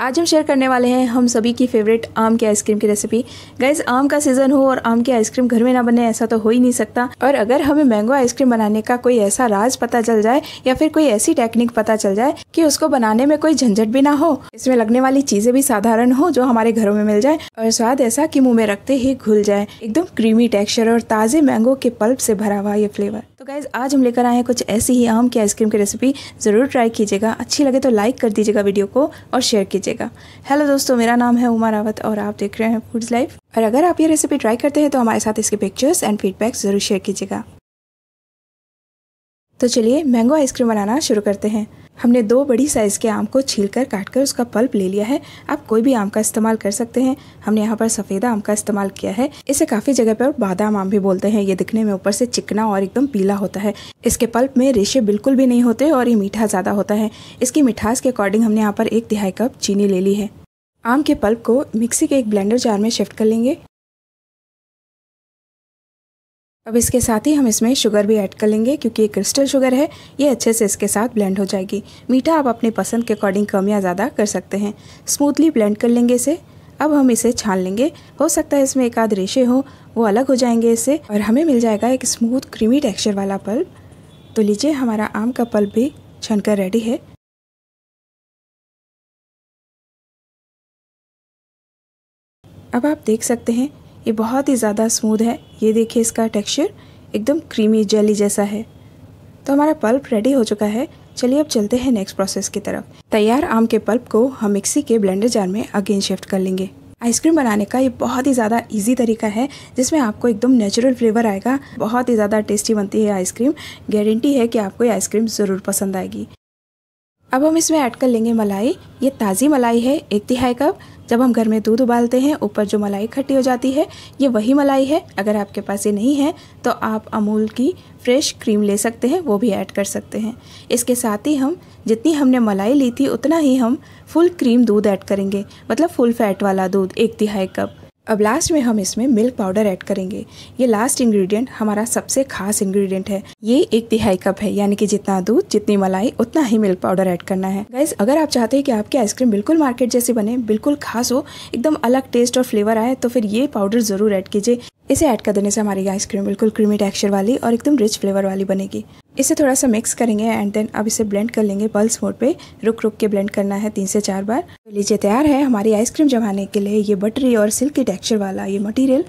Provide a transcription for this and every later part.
आज हम शेयर करने वाले हैं हम सभी की फेवरेट आम की आइसक्रीम की रेसिपी गैस आम का सीज़न हो और आम की आइसक्रीम घर में ना बने ऐसा तो हो ही नहीं सकता और अगर हमें मैंगो आइसक्रीम बनाने का कोई ऐसा राज पता चल जाए या फिर कोई ऐसी टेक्निक पता चल जाए कि उसको बनाने में कोई झंझट भी ना हो इसमें लगने वाली चीज़ें भी साधारण हो जो हमारे घरों में मिल जाए और स्वाद ऐसा की मुंह में रखते ही घुल जाए एकदम क्रीमी टेक्स्चर और ताज़े मैंगो के पल्प से भरा हुआ ये फ्लेवर तो गाइज़ आज हम लेकर आए हैं कुछ ऐसी ही आम की आइसक्रीम की रेसिपी ज़रूर ट्राई कीजिएगा अच्छी लगे तो लाइक कर दीजिएगा वीडियो को और शेयर कीजिएगा हेलो दोस्तों मेरा नाम है उमा रावत और आप देख रहे हैं फूड्स लाइफ और अगर आप ये रेसिपी ट्राई करते हैं तो हमारे साथ इसके पिक्चर्स एंड फीडबैक ज़रूर शेयर कीजिएगा तो चलिए मैंगो आइसक्रीम बनाना शुरू करते हैं हमने दो बड़ी साइज़ के आम को छील कर काट कर उसका पल्प ले लिया है आप कोई भी आम का इस्तेमाल कर सकते हैं हमने यहाँ पर सफ़ेद आम का इस्तेमाल किया है इसे काफ़ी जगह पर बादाम आम भी बोलते हैं ये दिखने में ऊपर से चिकना और एकदम पीला होता है इसके पल्प में रेशे बिल्कुल भी नहीं होते और ये मीठा ज़्यादा होता है इसकी मिठास के अकॉर्डिंग हमने यहाँ पर एक तिहाई कप चीनी ले ली है आम के पल्प को मिक्सी के एक ब्लेंडर जार में शिफ्ट कर लेंगे अब इसके साथ ही हम इसमें शुगर भी ऐड कर लेंगे क्योंकि ये क्रिस्टल शुगर है ये अच्छे से इसके साथ ब्लेंड हो जाएगी मीठा आप अपने पसंद के अकॉर्डिंग कम या ज़्यादा कर सकते हैं स्मूथली ब्लेंड कर लेंगे इसे अब हम इसे छान लेंगे हो सकता है इसमें एक आध रेशे हो वो अलग हो जाएंगे इससे और हमें मिल जाएगा एक स्मूथ क्रीमी टेक्सचर वाला पल्ब तो लीजिए हमारा आम का पल्ब भी छन कर रेडी है अब आप देख सकते हैं ये बहुत ही ज़्यादा स्मूद है ये देखिए इसका टेक्सचर एकदम क्रीमी जेली जैसा है तो हमारा पल्प रेडी हो चुका है चलिए अब चलते हैं नेक्स्ट प्रोसेस की तरफ तैयार आम के पल्प को हम मिक्सी के ब्लेंडर जार में अगेन शिफ्ट कर लेंगे आइसक्रीम बनाने का ये बहुत ही ज़्यादा इजी तरीका है जिसमें आपको एकदम नेचुरल फ्लेवर आएगा बहुत ही ज़्यादा टेस्टी बनती है आइसक्रीम गारंटी है कि आपको ये आइसक्रीम ज़रूर पसंद आएगी अब हम इसमें ऐड कर लेंगे मलाई ये ताज़ी मलाई है एक तिहाई कप जब हम घर में दूध उबालते हैं ऊपर जो मलाई खट्टी हो जाती है ये वही मलाई है अगर आपके पास ये नहीं है तो आप अमूल की फ्रेश क्रीम ले सकते हैं वो भी ऐड कर सकते हैं इसके साथ ही हम जितनी हमने मलाई ली थी उतना ही हम फुल क्रीम दूध ऐड करेंगे मतलब फुल फैट वाला दूध एक तिहाई कप अब लास्ट में हम इसमें मिल्क पाउडर ऐड करेंगे ये लास्ट इंग्रेडिएंट हमारा सबसे खास इंग्रेडिएंट है ये एक तिहाई कप है यानी कि जितना दूध जितनी मलाई उतना ही मिल्क पाउडर ऐड करना है गैस अगर आप चाहते हैं कि आपकी आइसक्रीम बिल्कुल मार्केट जैसी बने बिल्कुल खास हो एकदम अलग टेस्ट और फ्लेवर आए तो फिर ये पाउडर ज़रूर ऐड कीजिए इसे ऐड कर देने से हमारी आइसक्रीम बिल्कुल क्रीमी टेक्सचर वाली और एकदम रिच फ्लेवर वाली बनेगी इसे थोड़ा सा मिक्स करेंगे एंड देन अब इसे ब्लेंड कर लेंगे पल्स मोड पे रुक रुक के ब्लेंड करना है तीन से चार बार तो लीजिए तैयार है हमारी आइसक्रीम जमाने के लिए ये बटरी और सिल्क की टेक्सचर वाला ये मटेरियल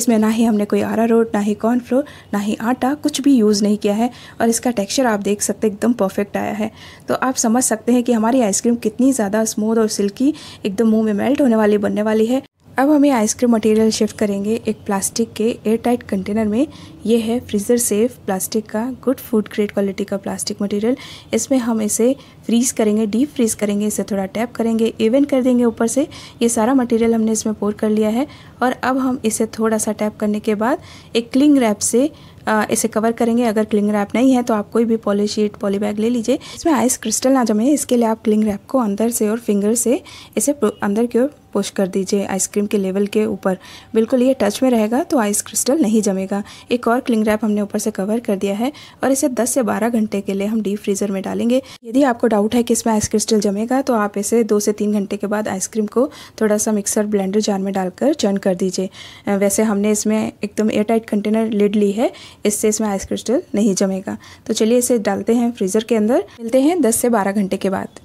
इसमें ना ही हमने कोई आरा रोड ना ही कॉर्नफ्लोर ना ही आटा कुछ भी यूज़ नहीं किया है और इसका टेक्स्चर आप देख सकते एकदम परफेक्ट आया है तो आप समझ सकते हैं कि हमारी आइसक्रीम कितनी ज़्यादा स्मूथ और सिल्की एकदम मुँह में मेल्ट होने वाली बनने वाली है अब हमें आइसक्रीम मटेरियल शिफ्ट करेंगे एक प्लास्टिक के एयर टाइट कंटेनर में ये है फ्रीज़र सेफ प्लास्टिक का गुड फूड ग्रेड क्वालिटी का प्लास्टिक मटेरियल इसमें हम इसे फ्रीज़ करेंगे डीप फ्रीज़ करेंगे इसे थोड़ा टैप करेंगे इवन कर देंगे ऊपर से ये सारा मटेरियल हमने इसमें पोर कर लिया है और अब हम इसे थोड़ा सा टैप करने के बाद एक क्लिंग रैप से इसे कवर करेंगे अगर क्लिंग रैप नहीं है तो आप कोई भी पॉली शीट पॉली बैग ले लीजिए इसमें आइस क्रिस्टल ना जमे इसके लिए आप क्लिंग रैप को अंदर से और फिंगर से इसे अंदर की ओर पुश कर दीजिए आइसक्रीम के लेवल के ऊपर बिल्कुल ये टच में रहेगा तो आइस क्रिस्टल नहीं जमेगा एक और क्लिंग रैप हमने ऊपर से कवर कर दिया है और इसे 10 से 12 घंटे के लिए हम डीप फ्रीज़र में डालेंगे यदि आपको डाउट है कि इसमें आइस क्रिस्टल जमेगा तो आप इसे दो से तीन घंटे के बाद आइसक्रीम को थोड़ा सा मिक्सर ब्लेंडर जार में डालकर चर्न कर दीजिए वैसे हमने इसमें एकदम एयरटाइट कंटेनर लिड ली है इससे इसमें आइस क्रिस्टल नहीं जमेगा तो चलिए इसे डालते हैं फ्रीज़र के अंदर मिलते हैं दस से बारह घंटे के बाद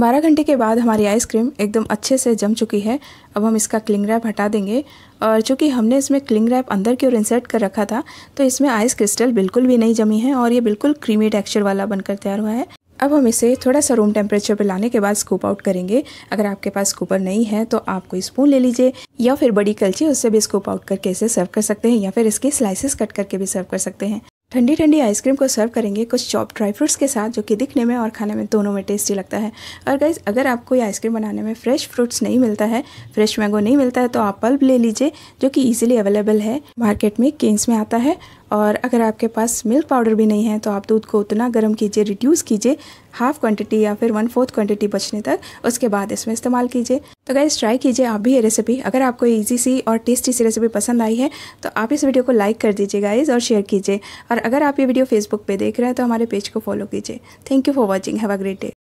बारह घंटे के बाद हमारी आइसक्रीम एकदम अच्छे से जम चुकी है अब हम इसका क्लिंग रैप हटा देंगे और चूँकि हमने इसमें क्लिंग रैप अंदर की ओर इंसर्ट कर रखा था तो इसमें आइस क्रिस्टल बिल्कुल भी नहीं जमी है और ये बिल्कुल क्रीमी टेक्सचर वाला बनकर तैयार हुआ है अब हम इसे थोड़ा सा रूम टेम्परेचर पर लाने के बाद स्कूप आउट करेंगे अगर आपके पास स्कूपर नहीं है तो आप कोई स्पून ले लीजिए या फिर बड़ी कलची उससे भी स्कूप आउट करके इसे सर्व कर सकते हैं या फिर इसके स्लाइसेस कट करके भी सर्व कर सकते हैं ठंडी ठंडी आइसक्रीम को सर्व करेंगे कुछ चॉप ड्राई फ्रूट्स के साथ जो कि दिखने में और खाने में दोनों में टेस्टी लगता है और गाइज अगर आपको ये आइसक्रीम बनाने में फ्रेश फ्रूट्स नहीं मिलता है फ्रेश मैंगो नहीं मिलता है तो आप पल्ब ले लीजिए जो कि इजीली अवेलेबल है मार्केट में केन्स में आता है और अगर आपके पास मिल्क पाउडर भी नहीं है तो आप दूध को उतना गर्म कीजिए रिड्यूस कीजिए हाफ क्वांटिटी या फिर वन फोर्थ क्वांटिटी बचने तक उसके बाद इसमें इस्तेमाल कीजिए तो गैस ट्राई कीजिए आप भी ये रेसिपी अगर आपको ईजी सी और टेस्टी सी रेसिपी पसंद आई है तो आप इस वीडियो को लाइक कर दीजिए गाइज और शेयर कीजिए और अगर आप ये वीडियो फेसबुक पर देख रहे हैं तो हमारे पेज को फॉलो कीजिए thank you for watching have a great day